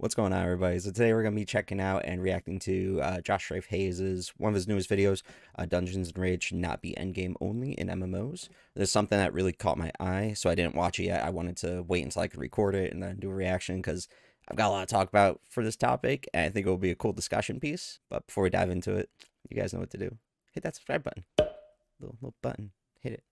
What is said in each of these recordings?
What's going on, everybody? So today we're going to be checking out and reacting to uh, Josh Strafe Hayes's one of his newest videos, uh, Dungeons and Rage not be endgame only in MMOs. There's something that really caught my eye, so I didn't watch it yet. I wanted to wait until I could record it and then do a reaction because I've got a lot to talk about for this topic, and I think it will be a cool discussion piece. But before we dive into it, you guys know what to do. Hit that subscribe button. Little, little button. Hit it.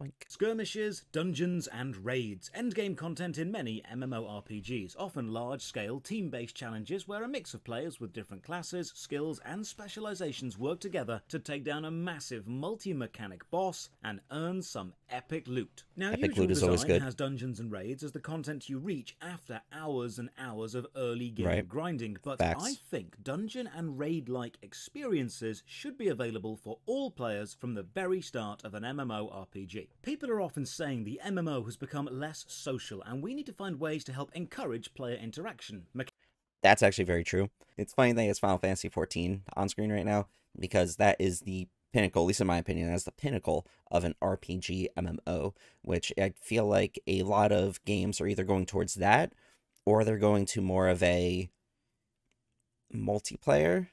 Boink. Skirmishes, dungeons, and raids. Endgame content in many MMORPGs, often large scale team based challenges where a mix of players with different classes, skills, and specializations work together to take down a massive multi mechanic boss and earn some epic loot. Now, epic usual loot is design good. has dungeons and raids as the content you reach after hours and hours of early game right. grinding, but Facts. I think dungeon and raid like experiences should be available for all players from the very start of an MMORPG people are often saying the MMO has become less social and we need to find ways to help encourage player interaction. Mecha That's actually very true. It's funny that it's Final Fantasy XIV on screen right now because that is the pinnacle, at least in my opinion, that's the pinnacle of an RPG MMO, which I feel like a lot of games are either going towards that or they're going to more of a multiplayer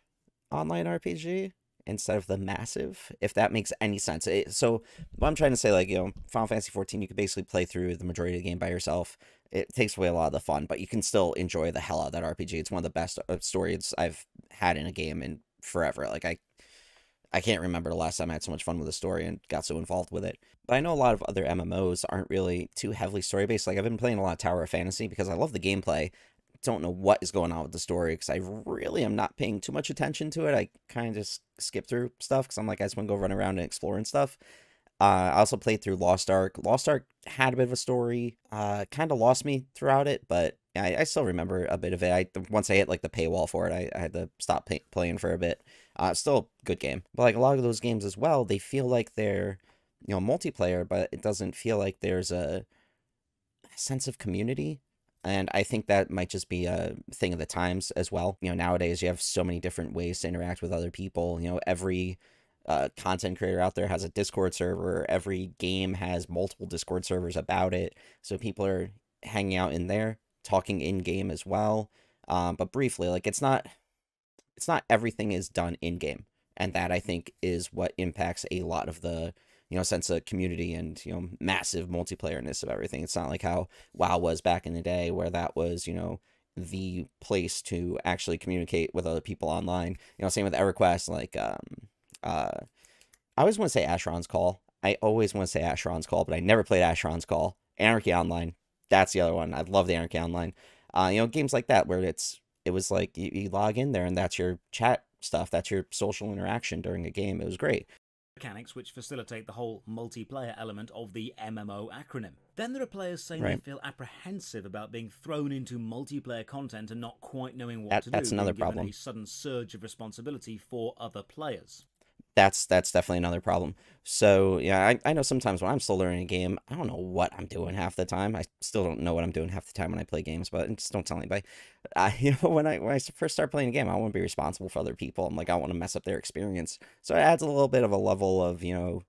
online RPG instead of the massive, if that makes any sense. It, so what I'm trying to say, like, you know, Final Fantasy 14, you can basically play through the majority of the game by yourself. It takes away a lot of the fun, but you can still enjoy the hell out of that RPG. It's one of the best uh, stories I've had in a game in forever. Like, I I can't remember the last time I had so much fun with a story and got so involved with it. But I know a lot of other MMOs aren't really too heavily story based. Like I've been playing a lot of Tower of Fantasy because I love the gameplay don't know what is going on with the story because I really am not paying too much attention to it. I kind of just skip through stuff because I'm like, I just want to go run around and explore and stuff. Uh, I also played through Lost Ark. Lost Ark had a bit of a story, uh, kind of lost me throughout it, but I, I, still remember a bit of it. I once I hit like the paywall for it, I, I had to stop pay, playing for a bit. Uh, still good game, but like a lot of those games as well, they feel like they're you know multiplayer, but it doesn't feel like there's a sense of community and I think that might just be a thing of the times as well. You know, nowadays you have so many different ways to interact with other people. You know, every uh, content creator out there has a Discord server, every game has multiple Discord servers about it. So people are hanging out in there, talking in game as well. Um, but briefly, like it's not, it's not everything is done in game. And that I think is what impacts a lot of the you know sense of community and you know massive multiplayerness of everything. It's not like how WoW was back in the day where that was you know the place to actually communicate with other people online. You know, same with EverQuest. Like, um, uh, I always want to say Asheron's Call. I always want to say Asheron's Call, but I never played Asheron's Call. Anarchy Online. That's the other one. I love the Anarchy Online. Uh, you know, games like that where it's it was like you, you log in there and that's your chat stuff. That's your social interaction during a game. It was great mechanics which facilitate the whole multiplayer element of the MMO acronym. Then there are players saying right. they feel apprehensive about being thrown into multiplayer content and not quite knowing what that, to do. That's another problem. A sudden surge of responsibility for other players that's that's definitely another problem. So yeah, I, I know sometimes when I'm still learning a game, I don't know what I'm doing half the time. I still don't know what I'm doing half the time when I play games, but just don't tell anybody. I you know when I when I first start playing a game, I want to be responsible for other people. I'm like I want to mess up their experience, so it adds a little bit of a level of you know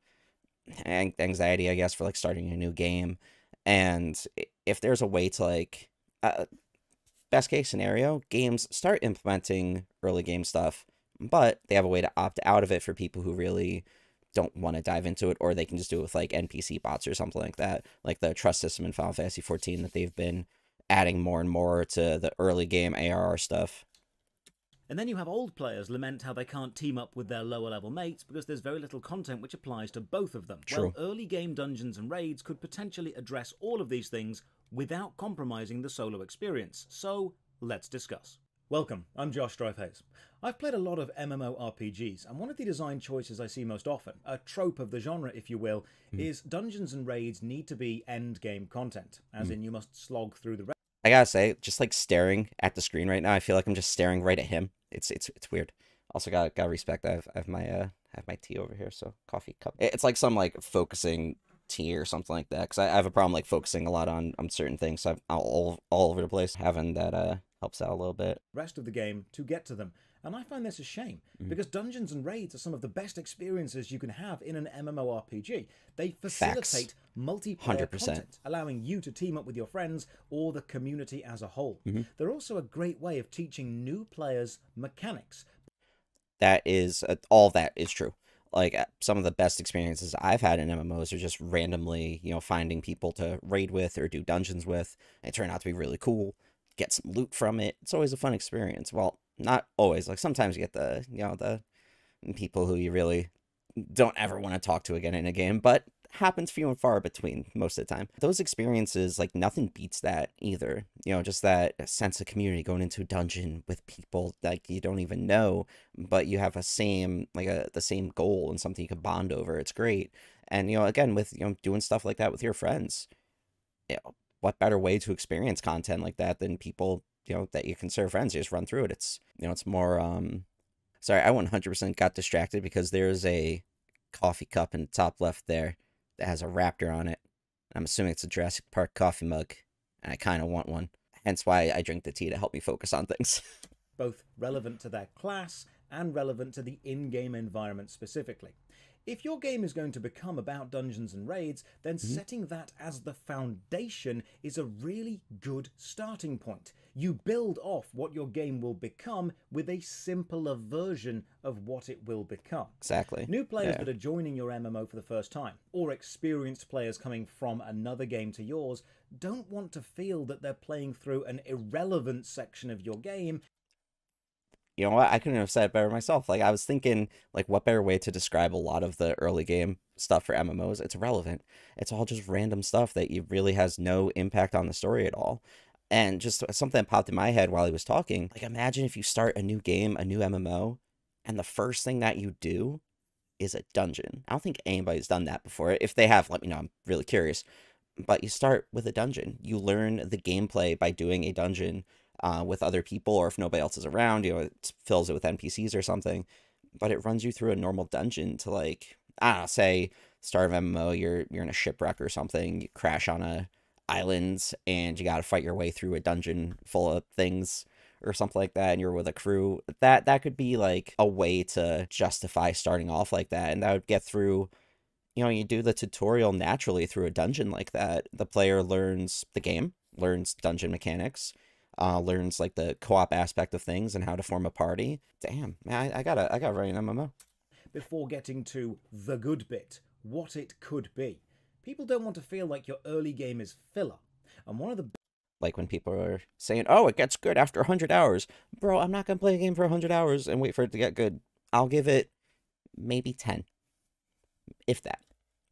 anxiety, I guess, for like starting a new game. And if there's a way to like uh, best case scenario, games start implementing early game stuff but they have a way to opt out of it for people who really don't want to dive into it, or they can just do it with like NPC bots or something like that, like the trust system in Final Fantasy 14 that they've been adding more and more to the early game ARR stuff. And then you have old players lament how they can't team up with their lower level mates because there's very little content which applies to both of them. True. Well, early game dungeons and raids could potentially address all of these things without compromising the solo experience. So, let's discuss. Welcome, I'm Josh Dreyfus. I've played a lot of MMORPGs, and one of the design choices I see most often, a trope of the genre if you will, mm. is dungeons and raids need to be end game content, as mm. in you must slog through the I gotta say, just like staring at the screen right now, I feel like I'm just staring right at him. It's it's it's weird. Also, got got respect. I have, I have my uh I have my tea over here, so coffee cup. It's like some like focusing tea or something like that. Cause I, I have a problem like focusing a lot on on certain things. So I'm all all over the place. Having that uh helps out a little bit. Rest of the game to get to them. And I find this a shame mm. because dungeons and raids are some of the best experiences you can have in an MMORPG. They facilitate Facts. multiplayer 100%. content, allowing you to team up with your friends or the community as a whole. Mm-hmm. They're also a great way of teaching new players mechanics. That is uh, all that is true. Like uh, some of the best experiences I've had in MMOs are just randomly, you know, finding people to raid with or do dungeons with. It turned out to be really cool get some loot from it. It's always a fun experience. Well, not always. Like sometimes you get the you know the people who you really don't ever want to talk to again in a game, but happens few and far between most of the time. Those experiences, like nothing beats that either. You know, just that sense of community going into a dungeon with people like you don't even know, but you have a same like a the same goal and something you can bond over. It's great. And you know, again with you know doing stuff like that with your friends, you know, what better way to experience content like that than people you know that you consider friends you just run through it it's you know it's more um sorry i 100% got distracted because there's a coffee cup in the top left there that has a raptor on it i'm assuming it's a jurassic park coffee mug and i kind of want one hence why i drink the tea to help me focus on things both relevant to their class and relevant to the in-game environment specifically if your game is going to become about dungeons and raids, then mm-hmm. setting that as the foundation is a really good starting point. You build off what your game will become with a simpler version of what it will become. Exactly. New players yeah. that are joining your MMO for the first time, or experienced players coming from another game to yours, don't want to feel that they're playing through an irrelevant section of your game you know what? I couldn't have said it better myself. Like I was thinking, like what better way to describe a lot of the early game stuff for MMOs? It's irrelevant. It's all just random stuff that you really has no impact on the story at all. And just something that popped in my head while he was talking. Like imagine if you start a new game, a new MMO, and the first thing that you do is a dungeon. I don't think anybody's done that before. If they have, let me know. I'm really curious. But you start with a dungeon. You learn the gameplay by doing a dungeon uh, with other people, or if nobody else is around, you know, it fills it with NPCs or something. But it runs you through a normal dungeon to like I don't know, say start of MMO, you're you're in a shipwreck or something, you crash on a island, and you got to fight your way through a dungeon full of things or something like that and you're with a crew that that could be like a way to justify starting off like that and that would get through you know you do the tutorial naturally through a dungeon like that the player learns the game learns dungeon mechanics uh, learns like the co-op aspect of things and how to form a party. Damn, man, I, I gotta I gotta write an MMO. Before getting to the good bit, what it could be, people don't want to feel like your early game is filler. And one of the like when people are saying, "Oh, it gets good after 100 hours." Bro, I'm not going to play a game for 100 hours and wait for it to get good. I'll give it maybe 10. If that.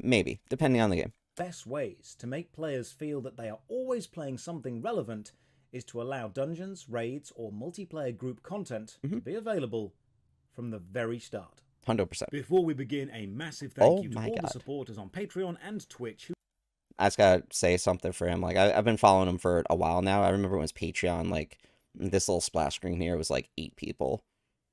Maybe, depending on the game. Best ways to make players feel that they are always playing something relevant is to allow dungeons, raids, or multiplayer group content mm-hmm. to be available from the very start. 100%. Before we begin, a massive thank oh you to all God. the supporters on Patreon and Twitch who- I just gotta say something for him. Like I, have been following him for a while now. I remember when it was Patreon. Like this little splash screen here was like eight people.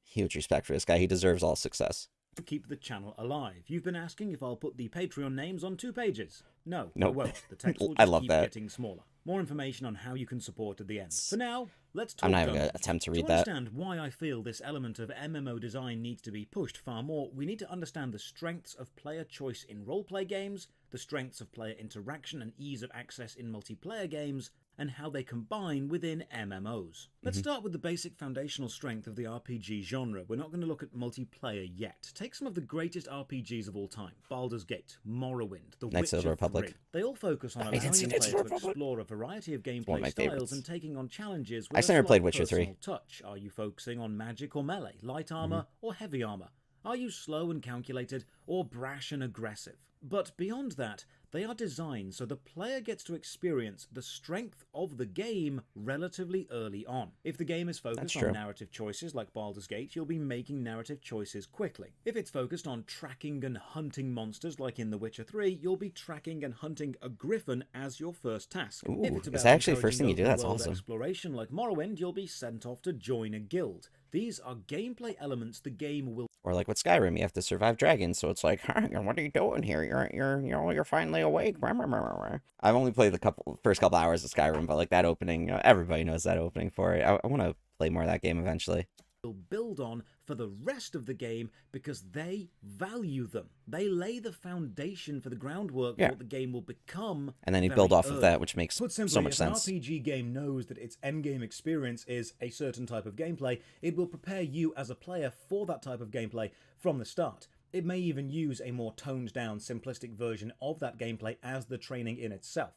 Huge respect for this guy. He deserves all success. To keep the channel alive, you've been asking if I'll put the Patreon names on two pages. No, nope. well, won't. The text will I love keep that. getting smaller. More information on how you can support at the end. For now, let's talk. I'm not even going to attempt to read to that. understand why I feel this element of MMO design needs to be pushed far more, we need to understand the strengths of player choice in roleplay games the strengths of player interaction and ease of access in multiplayer games, and how they combine within MMOs. Let's mm-hmm. start with the basic foundational strength of the RPG genre. We're not going to look at multiplayer yet. Take some of the greatest RPGs of all time Baldur's Gate, Morrowind, The Knights Witch of the Republic. They all focus on allowing players to explore a variety of gameplay styles and taking on challenges with I a never played Witcher 3. touch. Are you focusing on magic or melee, light armor, mm-hmm. or heavy armor? Are you slow and calculated, or brash and aggressive? But beyond that, they are designed so the player gets to experience the strength of the game relatively early on. If the game is focused on narrative choices like Baldur's Gate, you'll be making narrative choices quickly. If it's focused on tracking and hunting monsters like in The Witcher 3, you'll be tracking and hunting a griffin as your first task. Ooh, if it's, it's actually the first thing you do, that's awesome. exploration like Morrowind, you'll be sent off to join a guild. These are gameplay elements the game will or like with Skyrim, you have to survive dragons, so it's like, what are you doing here? You're you're you know you're finally awake. I've only played the couple first couple hours of Skyrim, but like that opening, you know, everybody knows that opening for it. I, I want to play more of that game eventually will build on for the rest of the game because they value them. They lay the foundation for the groundwork yeah. for what the game will become. And then you build off early. of that, which makes simply, so much sense. An RPG game knows that its endgame experience is a certain type of gameplay. It will prepare you as a player for that type of gameplay from the start. It may even use a more toned down, simplistic version of that gameplay as the training in itself.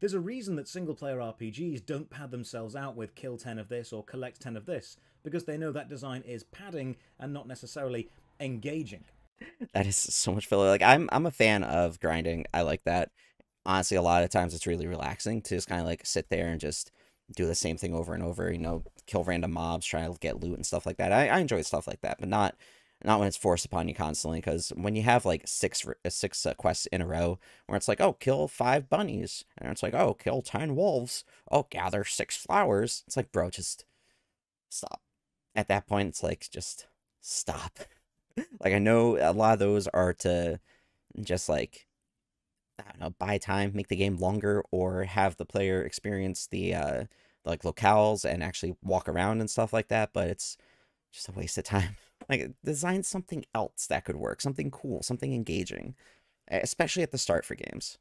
There's a reason that single-player RPGs don't pad themselves out with kill 10 of this or collect 10 of this, because they know that design is padding and not necessarily engaging. That is so much filler. Like I'm I'm a fan of grinding. I like that. Honestly, a lot of times it's really relaxing to just kind of like sit there and just do the same thing over and over, you know, kill random mobs, try to get loot and stuff like that. I, I enjoy stuff like that, but not not when it's forced upon you constantly. Because when you have like six uh, six uh, quests in a row, where it's like, oh, kill five bunnies, and it's like, oh, kill ten wolves, oh, gather six flowers. It's like, bro, just stop. At that point, it's like, just stop. like I know a lot of those are to just like I don't know, buy time, make the game longer, or have the player experience the uh, like locales and actually walk around and stuff like that. But it's just a waste of time. Like uh, design something else that could work, something cool, something engaging, especially at the start for games.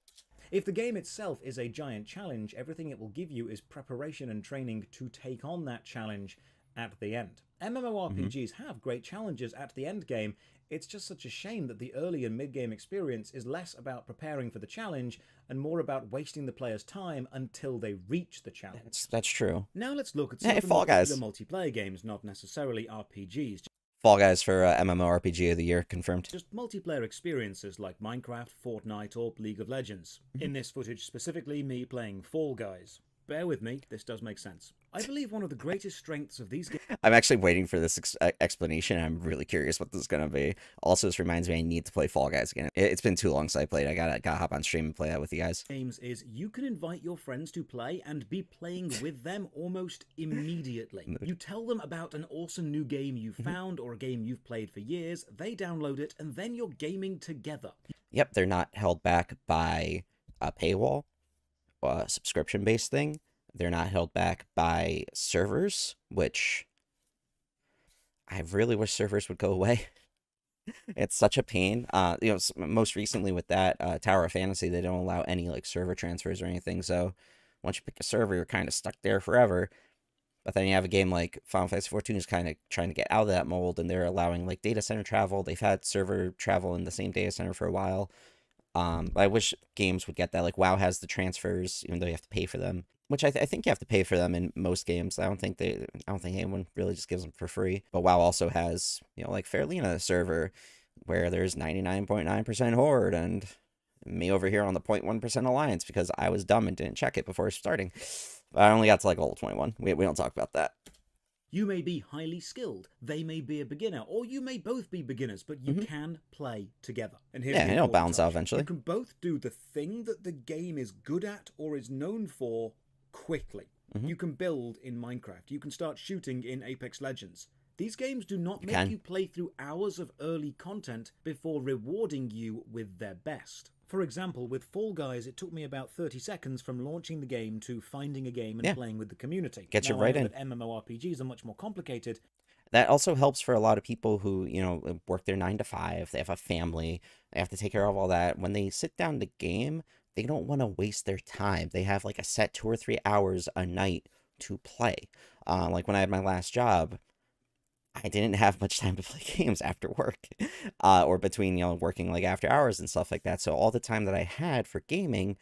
If the game itself is a giant challenge, everything it will give you is preparation and training to take on that challenge at the end. MMORPGs mm-hmm. have great challenges at the end game. It's just such a shame that the early and mid game experience is less about preparing for the challenge and more about wasting the player's time until they reach the challenge. That's, that's true. Now let's look at some hey, of the multiplayer games, not necessarily RPGs. Fall Guys for uh, MMORPG of the Year confirmed. Just multiplayer experiences like Minecraft, Fortnite, or League of Legends. Mm-hmm. In this footage specifically, me playing Fall Guys. Bear with me, this does make sense. I believe one of the greatest strengths of these games. I'm actually waiting for this ex uh, explanation. I'm really curious what this is gonna be. Also, this reminds me I need to play Fall Guys again. It's been too long since I played. I gotta gotta hop on stream and play that with you guys. Games is you can invite your friends to play and be playing with them almost immediately. You tell them about an awesome new game you mm-hmm. found or a game you've played for years. They download it and then you're gaming together. Yep, they're not held back by a paywall, a subscription-based thing they're not held back by servers, which I really wish servers would go away. it's such a pain. Uh, you know, most recently with that uh, Tower of Fantasy, they don't allow any like server transfers or anything. So once you pick a server, you're kind of stuck there forever. But then you have a game like Final Fantasy XIV is kind of trying to get out of that mold, and they're allowing like data center travel. They've had server travel in the same data center for a while. Um, I wish games would get that. Like WoW has the transfers, even though you have to pay for them which I, th- I, think you have to pay for them in most games. I don't think they, I don't think anyone really just gives them for free. But WoW also has, you know, like Fairlina server, where there's 99.9% Horde and me over here on the 0.1% Alliance because I was dumb and didn't check it before starting. I only got to like level 21. We, we don't talk about that. You may be highly skilled, they may be a beginner, or you may both be beginners, but you mm-hmm. can play together. And here's yeah, it'll balance touch. out eventually. You can both do the thing that the game is good at or is known for quickly. Mm-hmm. You can build in Minecraft. You can start shooting in Apex Legends. These games do not make you play through hours of early content before rewarding you with their best. For example, with Fall Guys, it took me about 30 seconds from launching the game to finding a game and yeah. playing with the community. Get you right in. MMORPGs are much more complicated. That also helps for a lot of people who, you know, work their nine to five, they have a family, they have to take care of all that. When they sit down to game, they don't want to waste their time. They have like a set two or three hours a night to play. Uh, like when I had my last job, I didn't have much time to play games after work uh, or between, you know, working like after hours and stuff like that. So all the time that I had for gaming,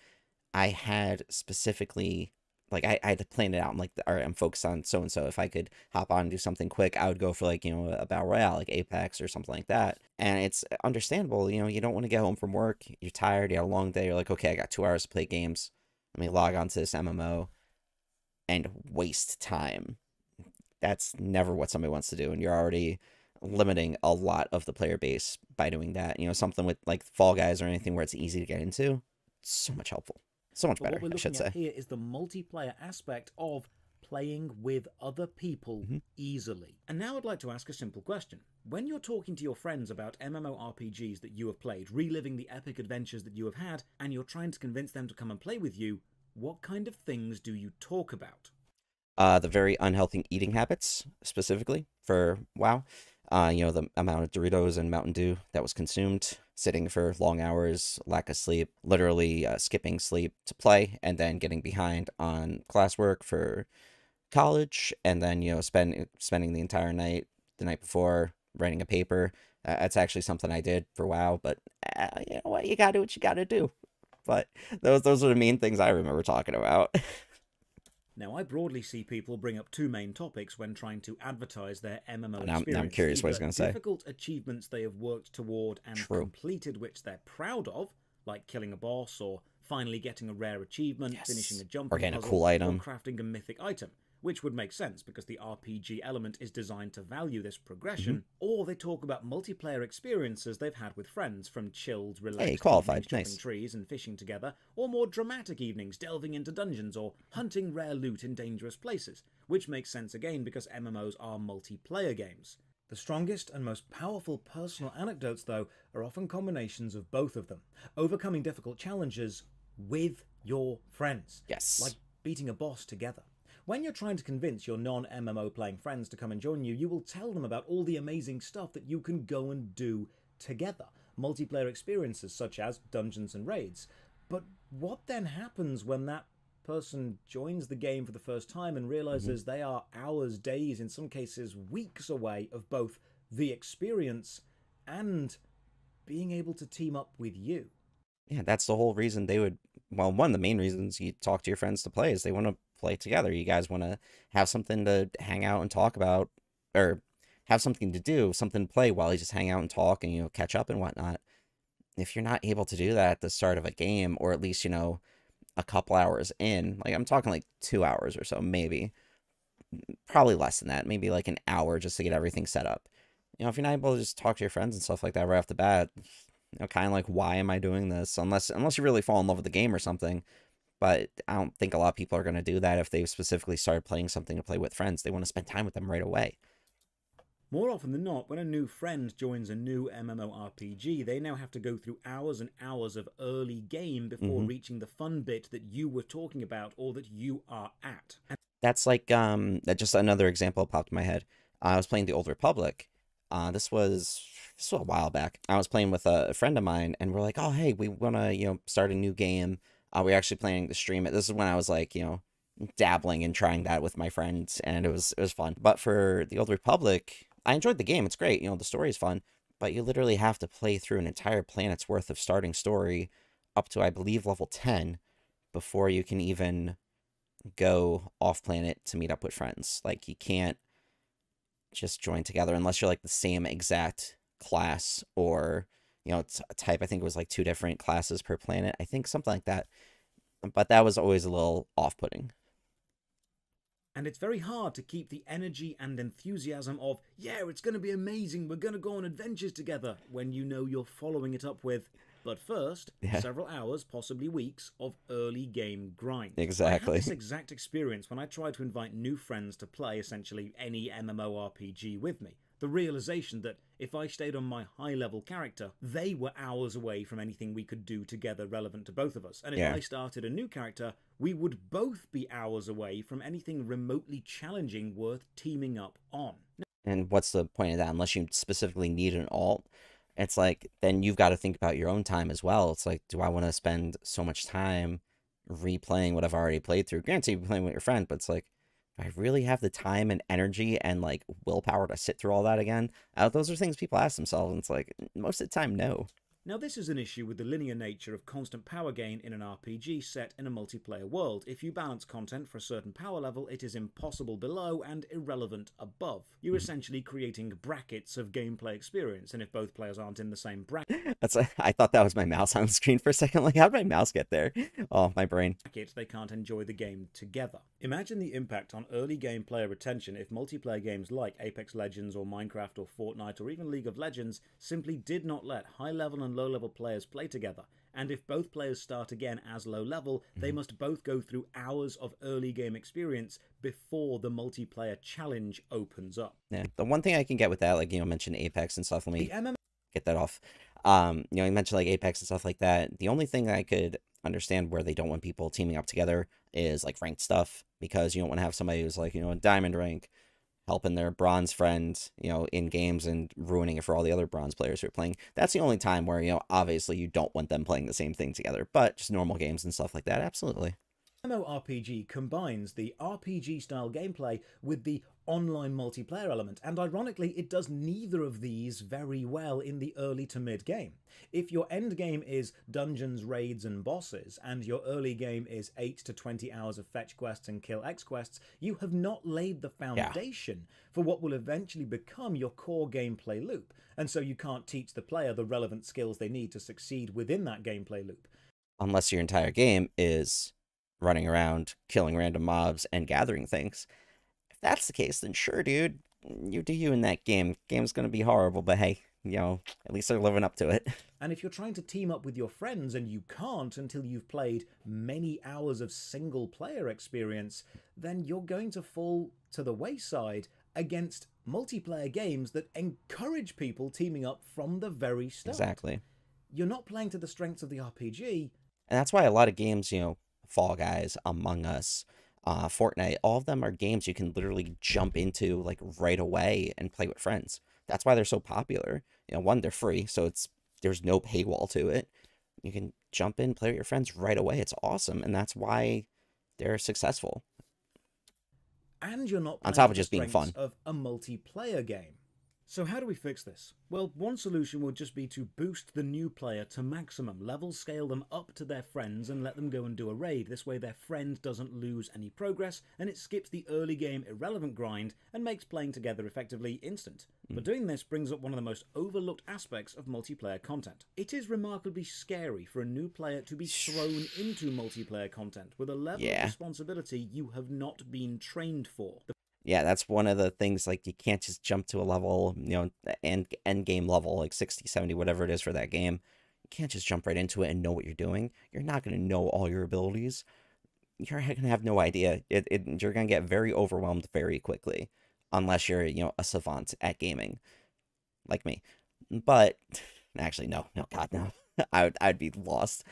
I had specifically like I, I had to plan it out. I'm like, all right, I'm focused on so and so. If I could hop on and do something quick, I would go for like, you know, a battle royale, like Apex or something like that. And it's understandable, you know, you don't want to get home from work. You're tired, you had a long day. You're like, okay, I got two hours to play games. Let me log on to this MMO and waste time. That's never what somebody wants to do. And you're already limiting a lot of the player base by doing that. You know, something with like Fall Guys or anything where it's easy to get into, so much helpful so much but better. What we're looking at say. here is the multiplayer aspect of playing with other people mm-hmm. easily. And now I'd like to ask a simple question. When you're talking to your friends about MMORPGs that you have played, reliving the epic adventures that you have had, and you're trying to convince them to come and play with you, what kind of things do you talk about? Uh, the very unhealthy eating habits, specifically for WoW. Uh, you know, the amount of Doritos and Mountain Dew that was consumed, sitting for long hours, lack of sleep, literally uh, skipping sleep to play, and then getting behind on classwork for college, and then you know spend spending the entire night the night before writing a paper. Uh, that's actually something I did for a while. but uh, you know what, you gotta do what you gotta do. But those those are the main things I remember talking about. Now, I broadly see people bring up two main topics when trying to advertise their MMO and experience. Now I'm curious what he's going to say. Difficult achievements they have worked toward and True. completed, which they're proud of, like killing a boss or finally getting a rare achievement, yes. finishing a jump, or getting a cool item, or crafting a mythic item which would make sense because the RPG element is designed to value this progression, mm-hmm. or they talk about multiplayer experiences they've had with friends from chilled, relaxed hey, qualified. Nice. trees and fishing together, or more dramatic evenings delving into dungeons or hunting rare loot in dangerous places, which makes sense again because MMOs are multiplayer games. The strongest and most powerful personal anecdotes, though, are often combinations of both of them, overcoming difficult challenges with your friends. Yes. Like beating a boss together. When you're trying to convince your non-MMO playing friends to come and join you, you will tell them about all the amazing stuff that you can go and do together. Multiplayer experiences such as dungeons and raids. But what then happens when that person joins the game for the first time and realizes mm -hmm. they are hours, days, in some cases weeks away of both the experience and being able to team up with you? Yeah, that's the whole reason they would. Well, one of the main reasons you talk to your friends to play is they want to play together. You guys want to have something to hang out and talk about, or have something to do, something to play while you just hang out and talk and you know catch up and whatnot. If you're not able to do that at the start of a game, or at least you know a couple hours in, like I'm talking like two hours or so, maybe, probably less than that, maybe like an hour just to get everything set up. You know, if you're not able to just talk to your friends and stuff like that right off the bat, you know, kind of like why am I doing this? Unless unless you really fall in love with the game or something, but I don't think a lot of people are going to do that if they've specifically started playing something to play with friends. They want to spend time with them right away. More often than not, when a new friend joins a new MMORPG, they now have to go through hours and hours of early game before mm-hmm. reaching the fun bit that you were talking about or that you are at. And- That's like um, just another example popped in my head. I was playing the Old Republic. Uh, this was this was a while back. I was playing with a, a friend of mine, and we're like, "Oh, hey, we want to you know start a new game." Uh, we are actually planning the stream. This is when I was like, you know, dabbling and trying that with my friends, and it was it was fun. But for the Old Republic, I enjoyed the game. It's great. You know, the story is fun, but you literally have to play through an entire planet's worth of starting story up to I believe level ten before you can even go off planet to meet up with friends. Like you can't just join together unless you're like the same exact class or you know type. I think it was like two different classes per planet. I think something like that. But that was always a little off-putting. And it's very hard to keep the energy and enthusiasm of, yeah, it's going to be amazing, we're going to go on adventures together, when you know you're following it up with, but first, yeah. several hours, possibly weeks, of early game grind. Exactly. I had this exact experience when I tried to invite new friends to play essentially any MMORPG with me. The realization that if I stayed on my high level character, they were hours away from anything we could do together relevant to both of us. And if yeah. I started a new character, we would both be hours away from anything remotely challenging worth teaming up on. And what's the point of that unless you specifically need an alt? It's like then you've got to think about your own time as well. It's like, do I want to spend so much time replaying what I've already played through? Granted, you're playing with your friend, but it's like, do I really have the time and energy and like willpower to sit through all that again? Uh, those are things people ask themselves, and it's like most of the time, no. Now this is an issue with the linear nature of constant power gain in an RPG set in a multiplayer world. If you balance content for a certain power level, it is impossible below and irrelevant above. You're hmm. essentially creating brackets of gameplay experience, and if both players aren't in the same bracket... That's a, I thought that was my mouse on the screen for a second, like how'd my mouse get there? Oh, my brain. ...they can't enjoy the game together. Imagine the impact on early game player retention if multiplayer games like Apex Legends or Minecraft or Fortnite or even League of Legends simply did not let high level and and low level players play together. And if both players start again as low level, mm-hmm. they must both go through hours of early game experience before the multiplayer challenge opens up. Yeah. The one thing I can get with that, like, you know, mention Apex and stuff, let me get that off. Um, you know, you mentioned like Apex and stuff like that. The only thing I could understand where they don't want people teaming up together is like ranked stuff because you don't want to have somebody who's like, you know, a diamond rank helping their bronze friends, you know, in games and ruining it for all the other bronze players who are playing. That's the only time where, you know, obviously you don't want them playing the same thing together, but just normal games and stuff like that, absolutely. MMORPG combines the RPG-style gameplay with the online multiplayer element, and ironically, it does neither of these very well in the early to mid game. If your end game is dungeons, raids, and bosses, and your early game is 8 to 20 hours of fetch quests and kill X quests, you have not laid the foundation yeah. for what will eventually become your core gameplay loop, and so you can't teach the player the relevant skills they need to succeed within that gameplay loop. Unless your entire game is running around, killing random mobs, and gathering things. If that's the case, then sure, dude, you do you in that game. Game's gonna be horrible, but hey, you know, at least they're living up to it. And if you're trying to team up with your friends and you can't until you've played many hours of single player experience, then you're going to fall to the wayside against multiplayer games that encourage people teaming up from the very start. Exactly. You're not playing to the strengths of the RPG. And that's why a lot of games, you know, Fall Guys, Among Us, uh, Fortnite, all of them are games you can literally jump into like right away and play with friends. That's why they're so popular. You know, one, they're free, so it's there's no paywall to it. You can jump in, play with your friends right away. It's awesome, and that's why they're successful. And you're not on top of just being fun of a multiplayer game. So how do we fix this? Well, one solution would just be to boost the new player to maximum, level scale them up to their friends and let them go and do a raid. This way their friend doesn't lose any progress and it skips the early game irrelevant grind and makes playing together effectively instant. Mm. But doing this brings up one of the most overlooked aspects of multiplayer content. It is remarkably scary for a new player to be thrown into multiplayer content with a level yeah. of responsibility you have not been trained for. The yeah, that's one of the things like you can't just jump to a level, you know, end end game level like 60, 70, whatever it is for that game. You can't just jump right into it and know what you're doing. You're not going to know all your abilities. You're going to have no idea. It, it, you're going to get very overwhelmed very quickly unless you're, you know, a savant at gaming like me. But actually no, no god no. I would I'd be lost.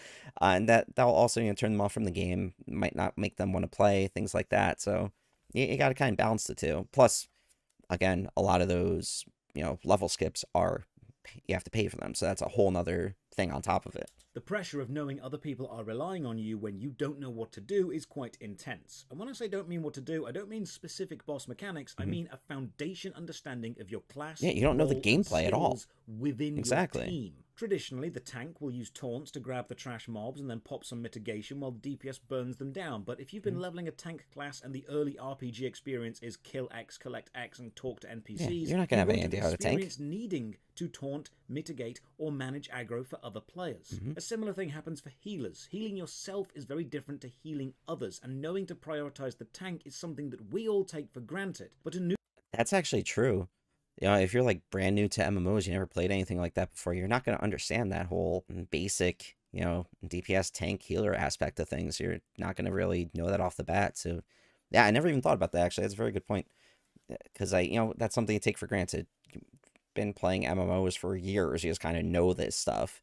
Uh, and that that'll also you know turn them off from the game, might not make them want to play things like that. So you, you got to kind of balance the two. Plus, again, a lot of those, you know, level skips are, you have to pay for them. So that's a whole nother thing on top of it. The pressure of knowing other people are relying on you when you don't know what to do is quite intense. And when I say don't mean what to do, I don't mean specific boss mechanics. Mm -hmm. I mm-hmm. mean a foundation understanding of your class. Yeah, you don't know the gameplay at all within exactly. your team. Traditionally, the tank will use taunts to grab the trash mobs and then pop some mitigation while the DPS burns them down. But if you've been mm. leveling a tank class and the early RPG experience is kill X, collect X, and talk to NPCs, yeah, you're not going to have any idea how to tank. Experience needing to taunt, mitigate, or manage aggro for other players. Mm -hmm. A similar thing happens for healers. Healing yourself is very different to healing others, and knowing to prioritize the tank is something that we all take for granted. But a new That's actually true. You know, if you're like brand new to MMOs, you never played anything like that before, you're not going to understand that whole basic, you know, DPS tank healer aspect of things. You're not going to really know that off the bat. So, yeah, I never even thought about that actually. That's a very good point. Uh, Cuz I, you know, that's something you take for granted. Been playing MMOs for years. You just kind of know this stuff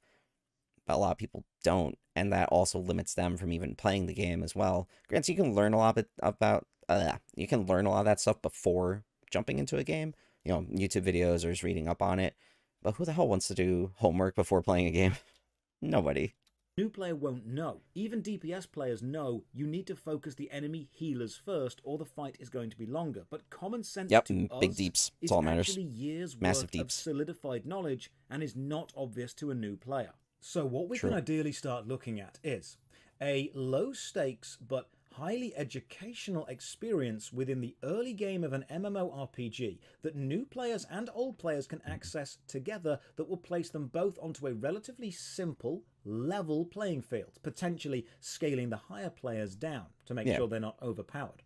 but a lot of people don't, and that also limits them from even playing the game as well. Grants, you can learn a lot about uh, you can learn a lot of that stuff before jumping into a game. You know, YouTube videos or just reading up on it. But who the hell wants to do homework before playing a game? Nobody. New player won't know. Even DPS players know you need to focus the enemy healers first, or the fight is going to be longer. But common sense yep, to big us deeps. It's all matters. Years Massive worth deeps. of solidified knowledge, and is not obvious to a new player. So, what we can ideally start looking at is a low stakes but highly educational experience within the early game of an MMORPG that new players and old players can access together that will place them both onto a relatively simple, level playing field, potentially scaling the higher players down to make yeah. sure they're not overpowered.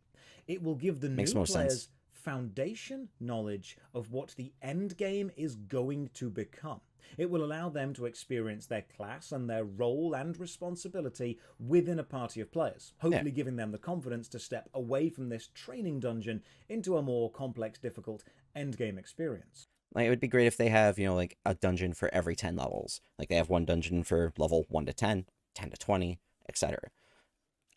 It will give the Makes new players sense. foundation knowledge of what the end game is going to become. It will allow them to experience their class and their role and responsibility within a party of players, hopefully yeah. giving them the confidence to step away from this training dungeon into a more complex, difficult endgame experience. Like, it would be great if they have, you know, like a dungeon for every 10 levels. Like they have one dungeon for level 1 to 10, 10 to 20, etc.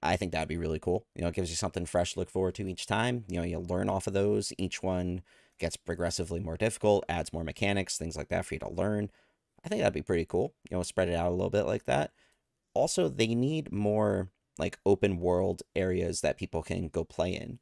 I think that would be really cool. You know, it gives you something fresh to look forward to each time. You know, you learn off of those. Each one gets progressively more difficult, adds more mechanics, things like that for you to learn. I think that'd be pretty cool. You know, spread it out a little bit like that. Also, they need more like open world areas that people can go play in.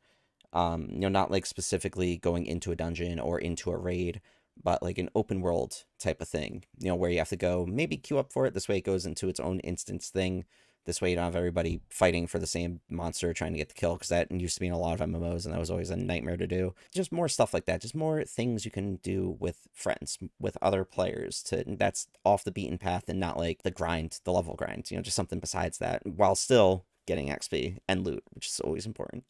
Um, you know, not like specifically going into a dungeon or into a raid, but like an open world type of thing, you know, where you have to go maybe queue up for it. This way it goes into its own instance thing. This way you don't have everybody fighting for the same monster trying to get the kill because that used to be in a lot of MMOs and that was always a nightmare to do. Just more stuff like that. Just more things you can do with friends, with other players to that's off the beaten path and not like the grind, the level grind, you know, just something besides that while still getting XP and loot, which is always important.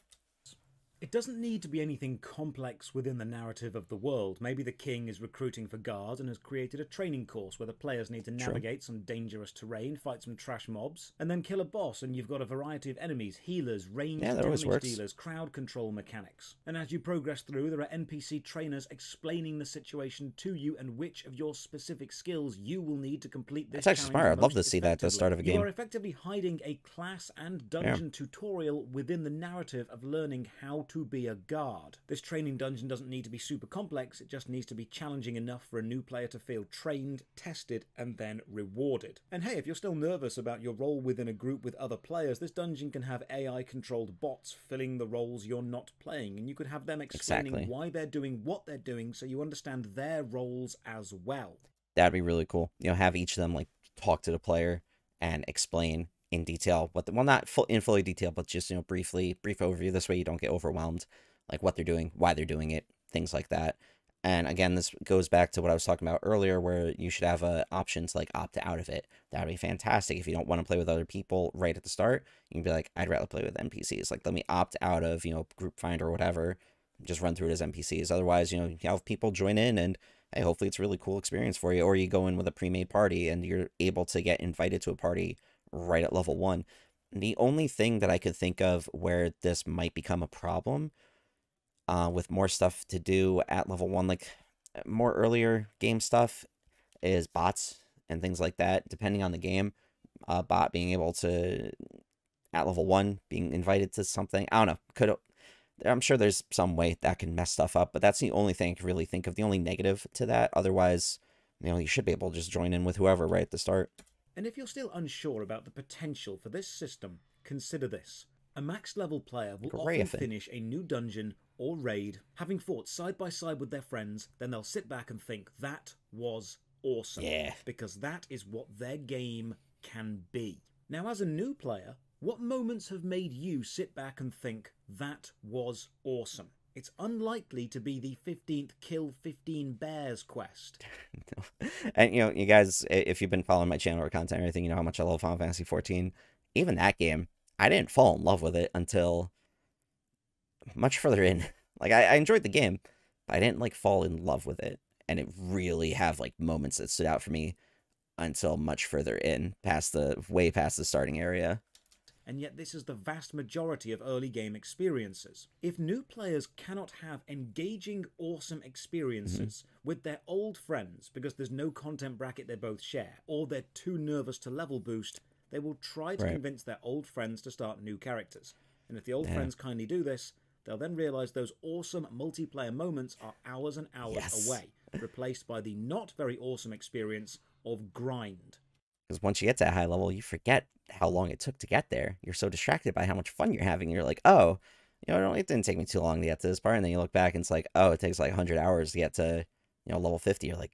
It doesn't need to be anything complex within the narrative of the world. Maybe the king is recruiting for guards and has created a training course where the players need to navigate True. some dangerous terrain, fight some trash mobs, and then kill a boss, and you've got a variety of enemies, healers, ranged yeah, damage dealers, crowd control mechanics. And as you progress through, there are NPC trainers explaining the situation to you and which of your specific skills you will need to complete this. That's actually smart. I'd love to see that at the start of a game. You are effectively hiding a class and dungeon yeah. tutorial within the narrative of learning how to be a guard. This training dungeon doesn't need to be super complex, it just needs to be challenging enough for a new player to feel trained, tested, and then rewarded. And hey, if you're still nervous about your role within a group with other players, this dungeon can have AI controlled bots filling the roles you're not playing, and you could have them explaining exactly. why they're doing what they're doing so you understand their roles as well. That'd be really cool. You know, have each of them like talk to the player and explain in detail what the, well not full, in fully detail but just you know briefly brief overview this way you don't get overwhelmed like what they're doing why they're doing it things like that and again this goes back to what i was talking about earlier where you should have an uh, option to like opt out of it that would be fantastic if you don't want to play with other people right at the start you can be like i'd rather play with npcs like let me opt out of you know group find or whatever just run through it as npcs otherwise you know you have people join in and hey hopefully it's a really cool experience for you or you go in with a pre-made party and you're able to get invited to a party right at level one. The only thing that I could think of where this might become a problem uh, with more stuff to do at level one, like more earlier game stuff, is bots and things like that, depending on the game. a bot being able to, at level one, being invited to something. I don't know. Could I'm sure there's some way that can mess stuff up, but that's the only thing I can really think of, the only negative to that. Otherwise, you know, you should be able to just join in with whoever right at the start. And if you're still unsure about the potential for this system, consider this. A max level player will often finish a new dungeon or raid having fought side by side with their friends, then they'll sit back and think that was awesome. Yeah. Because that is what their game can be. Now, as a new player, what moments have made you sit back and think that was awesome? It's unlikely to be the 15th Kill 15 Bears quest. And, you know, you guys, if you've been following my channel or content or anything, you know how much I love Final Fantasy 14. Even that game, I didn't fall in love with it until much further in. Like, I, I enjoyed the game, but I didn't, like, fall in love with it. And it really have, like, moments that stood out for me until much further in, past the, way past the starting area and yet this is the vast majority of early game experiences. If new players cannot have engaging, awesome experiences mm-hmm. with their old friends because there's no content bracket they both share, or they're too nervous to level boost, they will try to right. convince their old friends to start new characters. And if the old yeah. friends kindly do this, they'll then realize those awesome multiplayer moments are hours and hours yes. away, replaced by the not very awesome experience of grind. Because once you get to that high level, you forget how long it took to get there. You're so distracted by how much fun you're having. You're like, oh, you know, it didn't take me too long to get to this part. And then you look back and it's like, oh, it takes like 100 hours to get to, you know, level 50. You're like,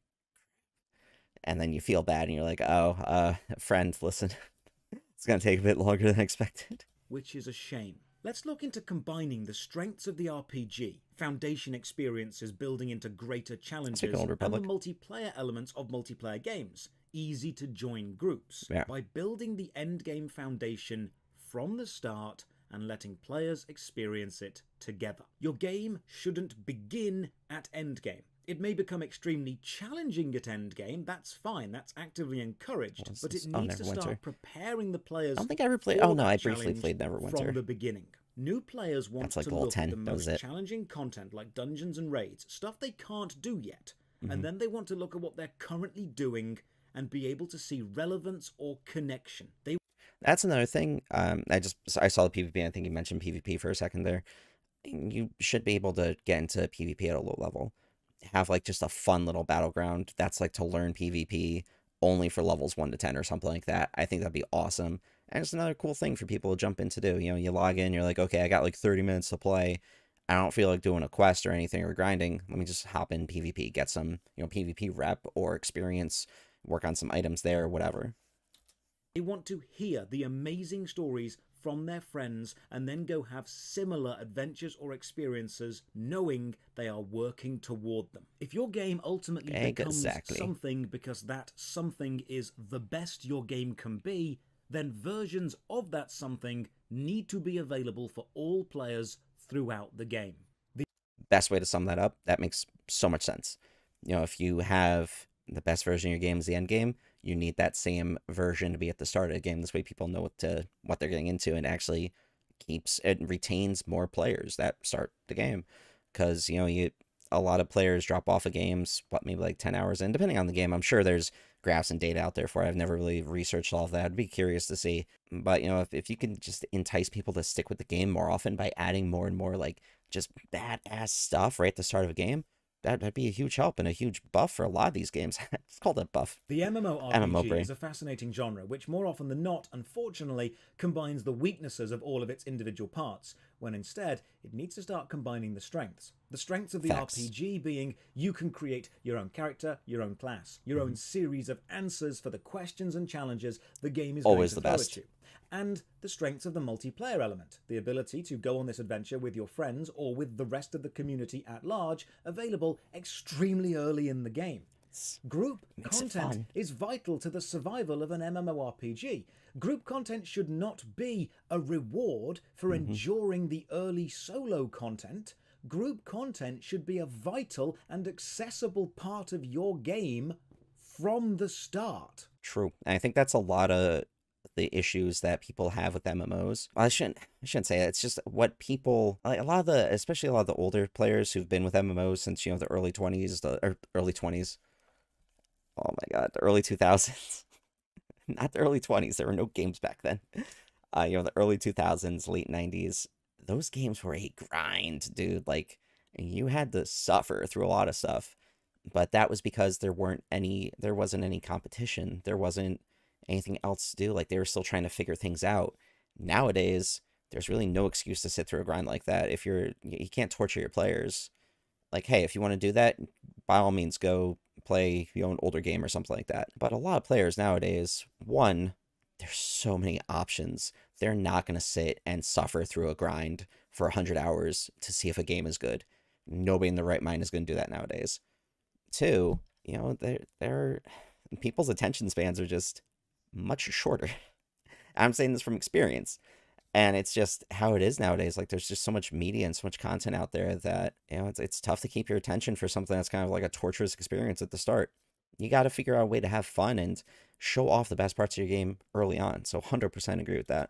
and then you feel bad and you're like, oh, uh, friend, listen, it's going to take a bit longer than expected. Which is a shame. Let's look into combining the strengths of the RPG, foundation experiences building into greater challenges, and the multiplayer elements of multiplayer games easy to join groups yeah. by building the endgame foundation from the start and letting players experience it together. Your game shouldn't begin at endgame. It may become extremely challenging at endgame, that's fine, that's actively encouraged, well, but it needs to start preparing the players I don't think I ever played, oh no, I briefly played Neverwinter. From the beginning. New players want like to look 10, at the most challenging content like dungeons and raids, stuff they can't do yet, mm -hmm. and mm-hmm. then they want to look at what they're currently doing and be able to see relevance or connection. They That's another thing. Um, I just I saw the PvP. I think you mentioned PvP for a second there. You should be able to get into PvP at a low level. Have like just a fun little battleground that's like to learn PvP only for levels 1 to 10 or something like that. I think that'd be awesome. And it's another cool thing for people to jump in to do. You know, you log in, you're like, okay, I got like 30 minutes to play. I don't feel like doing a quest or anything or grinding. Let me just hop in PvP, get some, you know, PvP rep or experience work on some items there or whatever. They want to hear the amazing stories from their friends and then go have similar adventures or experiences knowing they are working toward them. If your game ultimately becomes exactly. something because that something is the best your game can be, then versions of that something need to be available for all players throughout the game. The best way to sum that up, that makes so much sense. You know, if you have the best version of your game is the end game. You need that same version to be at the start of the game. This way, people know what to what they're getting into, and actually keeps and retains more players that start the game. Because you know you a lot of players drop off of games, what maybe like ten hours in, depending on the game. I'm sure there's graphs and data out there for. It. I've never really researched all of that. I'd be curious to see. But you know, if if you can just entice people to stick with the game more often by adding more and more like just badass stuff right at the start of a game that, would be a huge help and a huge buff for a lot of these games. it's called a buff. The MMORPG MMO is a fascinating genre, which more often than not, unfortunately, combines the weaknesses of all of its individual parts, when instead it needs to start combining the strengths. The strengths of the Facts. RPG being you can create your own character, your own class, your mm -hmm. own mm-hmm. series of answers for the questions and challenges the game is always the best. At you and the strengths of the multiplayer element, the ability to go on this adventure with your friends or with the rest of the community at large, available extremely early in the game. Group Makes content is vital to the survival of an MMORPG. Group content should not be a reward for mm-hmm. enduring the early solo content. Group content should be a vital and accessible part of your game from the start. True. And I think that's a lot of the issues that people have with MMOs. I shouldn't I shouldn't say that. It's just what people like a lot of the especially a lot of the older players who've been with MMOs since you know the early 20s, the early 20s. Oh my god, the early 2000s. Not the early 20s. There were no games back then. Uh, you know, the early 2000s, late 90s. Those games were a grind, dude. Like you had to suffer through a lot of stuff but that was because there weren't any there wasn't any competition there wasn't anything else to do. Like they were still trying to figure things out. Nowadays, there's really no excuse to sit through a grind like that. If you're, you can't torture your players. Like, hey, if you want to do that, by all means, go play your own older game or something like that. But a lot of players nowadays, one, there's so many options. They're not going to sit and suffer through a grind for 100 hours to see if a game is good. Nobody in the right mind is going to do that nowadays. Two, you know, they're, they're, people's attention spans are just much shorter. I'm saying this from experience. And it's just how it is nowadays. Like there's just so much media and so much content out there that, you know, it's, it's tough to keep your attention for something that's kind of like a torturous experience at the start. You got to figure out a way to have fun and show off the best parts of your game early on. So 100% agree with that.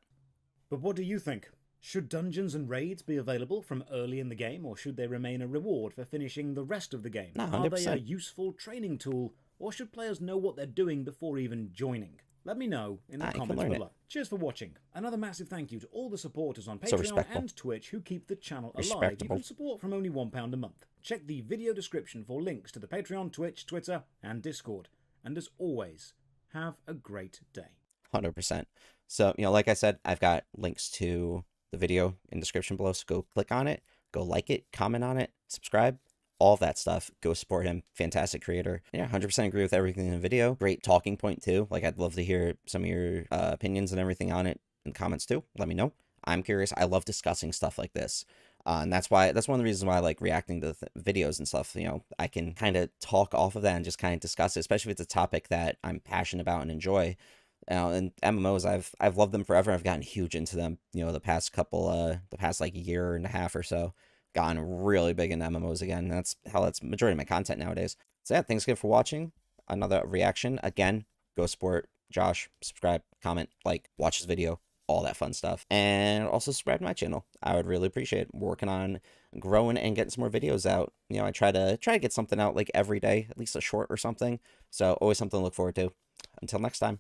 But what do you think? Should dungeons and raids be available from early in the game, or should they remain a reward for finishing the rest of the game? No, Are they a useful training tool, or should players know what they're doing before even joining? Let me know in the I ah, comments below. It. Cheers for watching. Another massive thank you to all the supporters on Patreon so and Twitch who keep the channel alive. You can support from only £1 a month. Check the video description for links to the Patreon, Twitch, Twitter, and Discord. And as always, have a great day. 100%. So, you know, like I said, I've got links to the video in description below, so go click on it, go like it, comment on it, subscribe, all that stuff. Go support him. Fantastic creator. Yeah, 100% agree with everything in the video. Great talking point, too. Like, I'd love to hear some of your uh, opinions and everything on it in the comments, too. Let me know. I'm curious. I love discussing stuff like this. Uh, and that's why that's one of the reasons why I like reacting to videos and stuff. You know, I can kind of talk off of that and just kind of discuss it, especially if it's a topic that I'm passionate about and enjoy. You uh, know, and MMOs, I've I've loved them forever. I've gotten huge into them. You know, the past couple, uh, the past like year and a half or so gotten really big into MMOs again. That's how that's majority of my content nowadays. So yeah, thanks again for watching. Another reaction. Again, go support Josh. Subscribe, comment, like, watch this video, all that fun stuff. And also subscribe to my channel. I would really appreciate it. working on growing and getting some more videos out. You know, I try to try to get something out like every day, at least a short or something. So always something to look forward to. Until next time.